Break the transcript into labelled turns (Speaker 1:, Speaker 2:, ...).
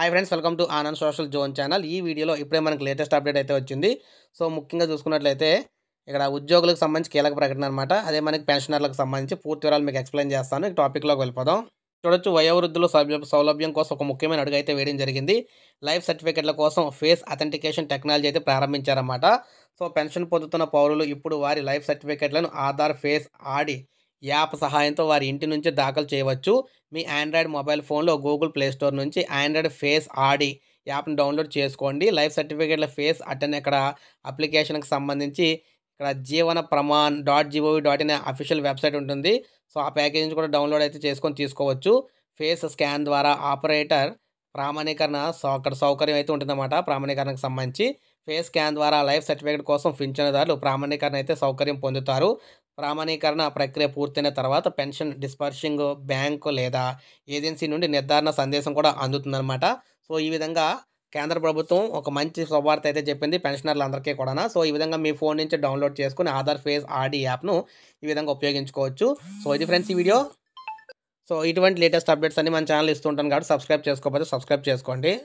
Speaker 1: hi friends welcome to Anand social zone channel ఈ వీడియోలో ఇప్పుడే మనకు లేటెస్ట్ అప్డేట్ అయితే వచ్చింది సో ముఖ్యంగా చూసుకున్నట్లయితే ఇక్కడ ఉద్యోగులకు సంబంధించి కీలక ప్రకటన అనమాట అదే మనకి పెన్షనర్లకు సంబంధించి పూర్తి వివరాలు మీకు ఎక్స్ప్లెయిన్ చేస్తాను ఈ టాపిక్లోకి వెళ్ళిపోదాం చూడొచ్చు వయోవృద్ధులు సౌలభ్యం కోసం ఒక ముఖ్యమైన అడుగు అయితే వేయడం జరిగింది లైఫ్ సర్టిఫికెట్ల కోసం ఫేస్ అథెంటికేషన్ టెక్నాలజీ అయితే ప్రారంభించారన్నమాట సో పెన్షన్ పొందుతున్న పౌరులు ఇప్పుడు వారి లైఫ్ సర్టిఫికేట్లను ఆధార్ ఫేస్ ఆడి యాప్ సహాయంతో వారి ఇంటి నుంచి దాఖలు చేయవచ్చు మీ ఆండ్రాయిడ్ మొబైల్ ఫోన్లో గూగుల్ ప్లేస్టోర్ నుంచి ఆండ్రాయిడ్ ఫేస్ ఆడి యాప్ను డౌన్లోడ్ చేసుకోండి లైఫ్ సర్టిఫికేట్ల ఫేస్ అటెన్ ఇక్కడ అప్లికేషన్కి సంబంధించి ఇక్కడ Jeevan Pramaan dot GOV dot in official website ఉంటుంది సో ఆ ప్యాకేజ్ కూడా డౌన్లోడ్ అయితే చేసుకొని తీసుకోవచ్చు ఫేస్ స్కాన్ ద్వారా ఆపరేటర్ ప్రామాణీకరణ అక్కడ సౌకర్యం అయితే ఉంటుందన్నమాట ప్రామాణీకరణకు సంబంధించి ఫేస్ స్కాన్ ద్వారా లైఫ్ సర్టిఫికేట్ కోసం పింఛనదారులు ప్రామాణీకరణ అయితే సౌకర్యం పొందుతారు ప్రామాణీకరణ ప్రక్రియ పూర్తయిన తర్వాత పెన్షన్ డిస్పర్షింగ్ బ్యాంకు లేదా ఏజెన్సీ నుండి నిర్ధారణ సందేశం కూడా అందుతుందన్నమాట సో ఈ విధంగా కేంద్ర ప్రభుత్వం ఒక మంచి శుభార్త అయితే చెప్పింది పెన్షనర్లందరికీ కూడా సో ఈ విధంగా మీ ఫోన్ నుంచి డౌన్లోడ్ చేసుకుని ఆధార్ ఫేస్ ఆర్డీ యాప్ను ఈ విధంగా ఉపయోగించుకోవచ్చు సో ఇది ఫ్రెండ్స్ ఈ వీడియో సో ఇటువంటి లేటెస్ట్ అప్డేట్స్ అన్ని మన ఛానల్ ఇస్తుంటాను కాబట్టి సబ్స్క్రైబ్ చేసుకోకపోతే సబ్స్క్రైబ్ చేసుకోండి